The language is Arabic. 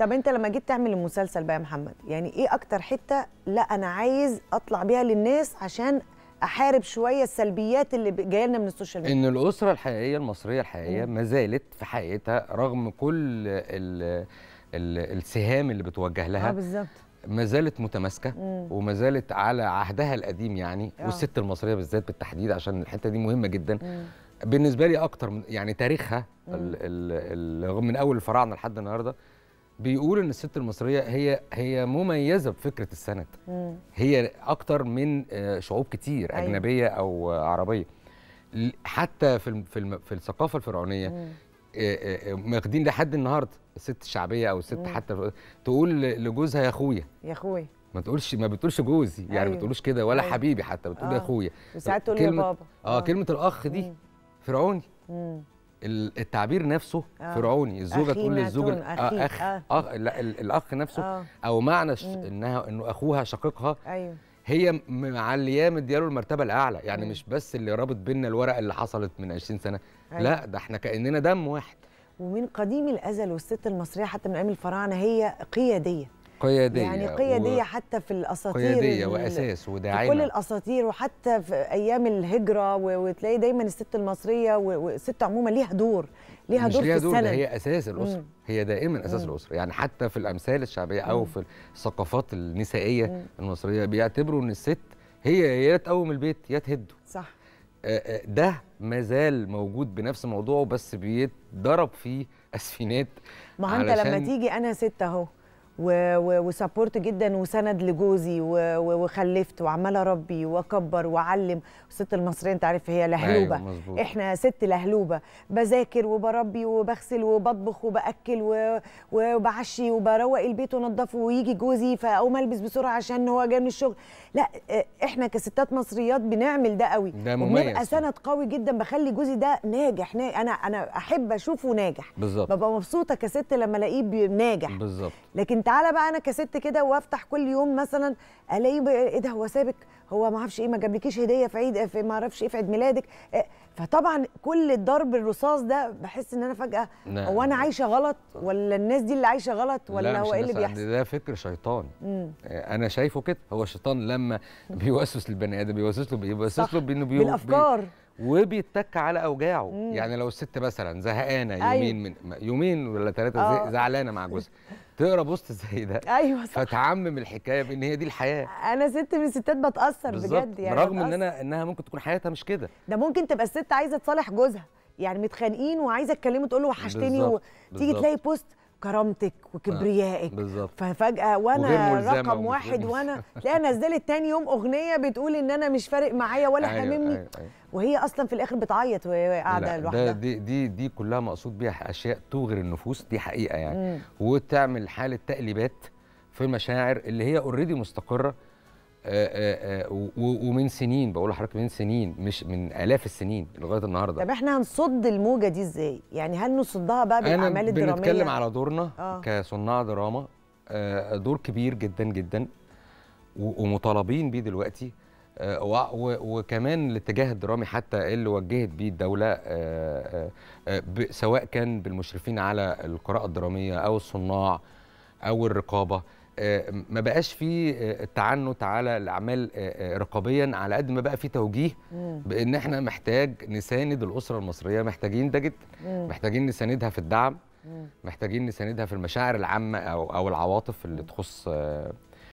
طب انت لما جيت تعمل المسلسل بقى يا محمد يعني ايه اكتر حته لا انا عايز اطلع بيها للناس عشان احارب شويه السلبيات اللي جايه لنا من السوشيال ميديا ان الاسره الحقيقيه المصريه الحقيقيه ما زالت في حقيقتها رغم كل الـ الـ السهام اللي بتوجه لها اه بالظبط ما زالت متماسكه وما زالت على عهدها القديم يعني آه. والست المصريه بالذات بالتحديد عشان الحته دي مهمه جدا مم. بالنسبه لي اكتر من يعني تاريخها الـ الـ الـ من اول الفراعنه لحد النهارده بيقول ان الست المصريه هي هي مميزه بفكره السند هي اكتر من آه، شعوب كتير أيوة. اجنبيه او عربيه حتى في في, في الثقافه الفرعونيه آه، آه، ماخدين لحد النهارده الست الشعبيه او الست حتى تقول لجوزها يا اخويا يا اخويا ما تقولش ما بتقولش جوزي يعني أيوة. ما بتقولوش كده ولا أيوة. حبيبي حتى بتقول آه. يا اخويا وساعات تقول يا بابا اه كلمه الاخ دي مم. فرعوني مم. التعبير نفسه آه. فرعوني الزوجه تقول للزوج آه، اخ آه. لا الاخ نفسه آه. او معنى انها انه اخوها شقيقها أيوه. هي معلياه مدياله المرتبه الاعلى يعني مم. مش بس اللي رابط بينا الورقه اللي حصلت من 20 سنه أيوه. لا ده احنا كاننا دم واحد ومن قديم الازل والست المصريه حتى من ايام الفراعنه هي قياديه قياديه يعني قياديه و... حتى في الاساطير قياديه واساس وداعمه كل الاساطير وحتى في ايام الهجره وتلاقي دايما الست المصريه والست عموما ليها دور ليها دور ليها في دور السند هي اساس الاسره مم. هي دائما اساس مم. الاسره يعني حتى في الامثال الشعبيه او مم. في الثقافات النسائيه مم. المصريه بيعتبروا ان الست هي يا تقوم البيت يا تهده صح آه، آه، ده ما زال موجود بنفس موضوعه بس بيتضرب فيه اسفينات ما انت لما تيجي انا ست اهو وسبورت جدا وسند لجوزي وخلفت وعماله اربي واكبر واعلم الست المصريه انت عارف هي لهلوبه أيوة احنا ست لهلوبه بذاكر وبربي وبغسل وبطبخ وباكل وبعشي وبروق البيت ونضفه ويجي جوزي فاقوم البس بسرعه عشان هو جاي من الشغل لا احنا كستات مصريات بنعمل ده قوي ده مميز وبنبقى سند قوي جدا بخلي جوزي ده ناجح انا انا احب اشوفه ناجح بالظبط ببقى مبسوطه كست لما الاقيه ناجح بالظبط لكن تعالى بقى انا كست كده وافتح كل يوم مثلا الاقي ايه ده هو سابك هو ما اعرفش ايه ما جابلكيش هديه في عيد ما اعرفش ايه في عيد ميلادك آه، فطبعا كل الضرب الرصاص ده بحس ان انا فجاه نعم. هو انا عايشه غلط ولا الناس دي اللي عايشه غلط ولا هو ايه اللي بيحصل ده فكر شيطان مم. آه، انا شايفه كده هو الشيطان لما بيوسوس للبني ادم بيوسوس له بيوسوس له بانه بي... بالافكار وبيتك على اوجاعه مم. يعني لو الست مثلا زهقانه أيوه. يومين أيوه. من يومين ولا ثلاثه آه. زعلانه مع جوزها تقرا بوست زي ده ايوه صح فتعمم الحكايه بان هي دي الحياه انا ست من الستات بتاثر بجد يعني رغم ان انا انها ممكن تكون حياتها مش كده ده ممكن تبقى الست عايزه تصالح جوزها يعني متخانقين وعايزه تكلمه تقول له وحشتني وتيجي تلاقي بوست كرامتك وكبريائك آه، بالظبط ففجاه وانا رقم واحد وانا لا نزلت تاني يوم اغنيه بتقول ان انا مش فارق معايا ولا أيوة هاممني أيوة أيوة. وهي اصلا في الاخر بتعيط وهي قاعده لوحدها دي دي دي كلها مقصود بيها اشياء توغر النفوس دي حقيقه يعني مم. وتعمل حاله تقليبات في المشاعر اللي هي اوريدي مستقره آه، آه، آه، ومن سنين بقول لحضرتك من سنين مش من الاف السنين لغايه النهارده طب احنا هنصد الموجه دي ازاي يعني هل نصدها بقى بالاعمال الدراميه بنتكلم على دورنا آه. كصناع دراما دور كبير جدا جدا ومطالبين بيه دلوقتي وكمان الاتجاه الدرامي حتى اللي وجهت بيه الدوله سواء كان بالمشرفين على القراءه الدراميه او الصناع او الرقابه آه، ما بقاش في آه، التعنت على الاعمال آه، رقابيا على قد ما بقى في توجيه بان احنا محتاج نساند الاسره المصريه محتاجين ده جدا محتاجين نساندها في الدعم محتاجين نساندها في المشاعر العامه او او العواطف اللي تخص